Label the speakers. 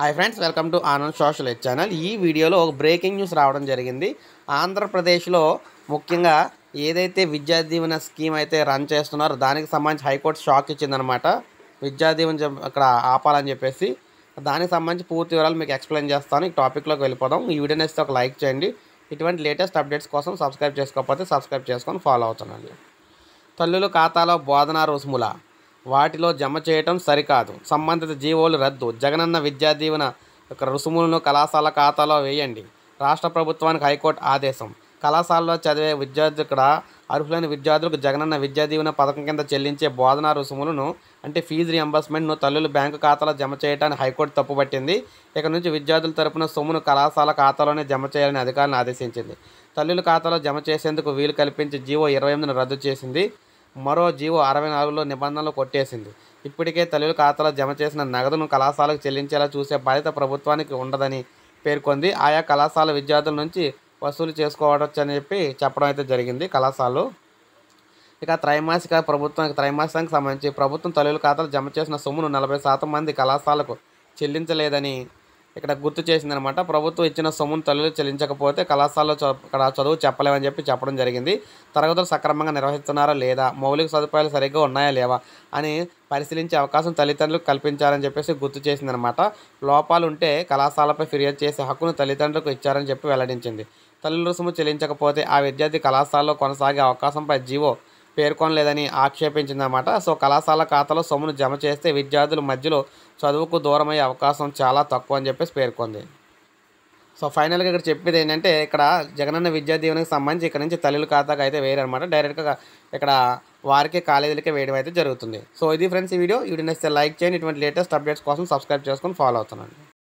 Speaker 1: hi friends welcome to Anand social eight channel ఈ వీడియోలో ఒక బ్రేకింగ్ న్యూస్ రావడం జరిగింది ఆంధ్రప్రదేశ్లో ముఖ్యంగా ఏదైతే విద్యా దీవెన స్కీమ్ అయితే రన్ చేస్తున్నారో దానికి సంబంధించి హైకోర్టు షాక్ ఇచ్చిందనమాట విద్యా దీవెన అక్కడ ఆపాలని చెప్పేసి దానికి సంబంధించి పూర్తి వివరాలు మీకు ఎక్స్ప్లెయిన్ చేస్తాను ఈ టాపిక్లోకి వెళ్ళిపోదాం ఈ వీడియో నేస్తే ఒక లైక్ చేయండి ఇటువంటి లేటెస్ట్ అప్డేట్స్ కోసం సబ్స్క్రైబ్ చేసుకోకపోతే సబ్స్క్రైబ్ చేసుకొని ఫాలో అవుతానండి తల్లుల ఖాతాలో బోధనా రుసుముల వాటిలో జమ చేయటం సరికాదు సంబంధిత జీవోలు రద్దు జగనన్న విద్యా దీవెన రుసుములను కళాశాల ఖాతాలో వేయండి రాష్ట్ర ప్రభుత్వానికి హైకోర్టు ఆదేశం కళాశాలలో చదివే విద్యార్థులు ఇక్కడ అర్హులైన విద్యార్థులకు జగనన్న విద్యా దీవెన పథకం కింద చెల్లించే బోధనా రుసుములను అంటే ఫీజు రియంబర్స్మెంట్ను తల్లులు బ్యాంకు ఖాతాలో జమ చేయడానికి హైకోర్టు తప్పుపట్టింది ఇక్కడ నుంచి విద్యార్థుల తరపున సొమ్మును కళాశాల ఖాతాలోనే జమ చేయాలని అధికారులను ఆదేశించింది తల్లుల ఖాతాలో జమ చేసేందుకు వీలు కల్పించి జీవో ఇరవై ఎనిమిదిను రద్దు చేసింది మరో జీవో అరవై నాలుగులో నిబంధనలు కొట్టేసింది ఇప్పటికే తల్లుల ఖాతాలో జమ చేసిన నగదును కళాశాలకు చెల్లించేలా చూసే బాధ్యత ప్రభుత్వానికి ఉండదని పేర్కొంది ఆయా కళాశాల విద్యార్థుల నుంచి వసూలు చేసుకోవచ్చు అని చెప్పి చెప్పడం అయితే జరిగింది కళాశాలలు ఇక త్రైమాసిక ప్రభుత్వానికి త్రైమాసికానికి సంబంధించి ప్రభుత్వం తల్లుల ఖాతాలు జమ చేసిన సొమ్మును నలభై శాతం మంది కళాశాలకు చెల్లించలేదని ఇక్కడ గుర్తు చేసిందనమాట ప్రభుత్వం ఇచ్చిన సొమ్మును తల్లులు చెల్లించకపోతే కళాశాలలో ఇక్కడ చదువు చెప్పలేమని చెప్పి చెప్పడం జరిగింది తరగతులు సక్రమంగా నిర్వహిస్తున్నారా లేదా మౌలిక సదుపాయాలు సరిగ్గా ఉన్నాయా లేవా అని పరిశీలించే అవకాశం తల్లిదండ్రులకు కల్పించారని చెప్పేసి గుర్తు చేసిందనమాట ఉంటే కళాశాలపై ఫిర్యాదు చేసే హక్కును తల్లిదండ్రులకు ఇచ్చారని చెప్పి వెల్లడించింది తల్లుల రుసుము చెల్లించకపోతే ఆ విద్యార్థి కళాశాలలో కొనసాగే అవకాశంపై జీవో పేర్కొనలేదని ఆక్షేపించిందన్నమాట సో కళాశాల ఖాతాలో సొమ్మును జమ చేస్తే విద్యార్థుల మధ్యలో చదువుకు దూరమయ్యే అవకాశం చాలా తక్కువ అని చెప్పేసి పేర్కొంది సో ఫైనల్గా ఇక్కడ చెప్పేది ఏంటంటే ఇక్కడ జగనన్న విద్యా దీవెనకి సంబంధించి ఇక్కడ నుంచి తల్లుల ఖాతాకు అయితే వేయరనమాట డైరెక్ట్గా ఇక్కడ వారికి కాలేజీలకే వేయడం అయితే జరుగుతుంది సో ఇది ఫ్రెండ్స్ ఈ వీడియో వీడియో నచ్చితే లైక్ చేయండి ఇటువంటి లేటెస్ట్ అప్డేట్స్ కోసం సబ్స్క్రైబ్ చేసుకొని ఫాలో అవుతున్నాను